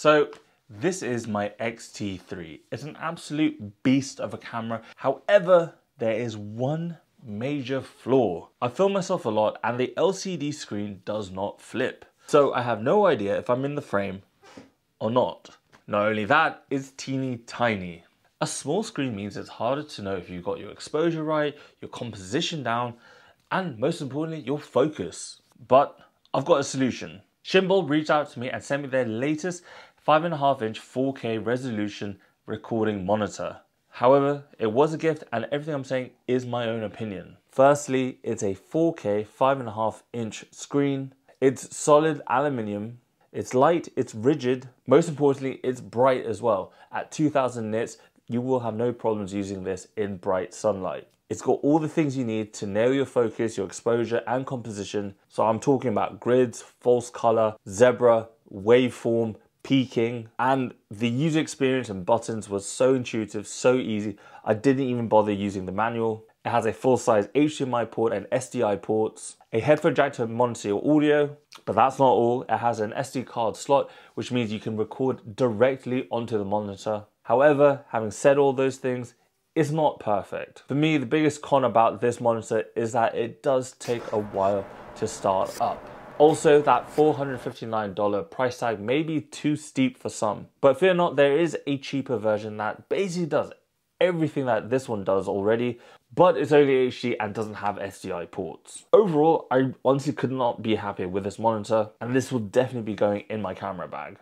So this is my X-T3. It's an absolute beast of a camera. However, there is one major flaw. I film myself a lot and the LCD screen does not flip. So I have no idea if I'm in the frame or not. Not only that, it's teeny tiny. A small screen means it's harder to know if you got your exposure right, your composition down, and most importantly, your focus. But I've got a solution. Shimbal reached out to me and sent me their latest 5.5 inch 4K resolution recording monitor. However, it was a gift and everything I'm saying is my own opinion. Firstly, it's a 4K 5.5 inch screen. It's solid aluminium. It's light, it's rigid. Most importantly, it's bright as well. At 2000 nits, you will have no problems using this in bright sunlight. It's got all the things you need to nail your focus, your exposure and composition. So I'm talking about grids, false color, zebra, waveform, peaking, and the user experience and buttons was so intuitive, so easy. I didn't even bother using the manual. It has a full-size HDMI port and SDI ports, a headphone jack to monitor your audio, but that's not all. It has an SD card slot, which means you can record directly onto the monitor. However, having said all those things, it's not perfect. For me, the biggest con about this monitor is that it does take a while to start up. Also, that $459 price tag may be too steep for some. But fear not, there is a cheaper version that basically does everything that this one does already, but it's only HD and doesn't have SDI ports. Overall, I honestly could not be happier with this monitor, and this will definitely be going in my camera bag.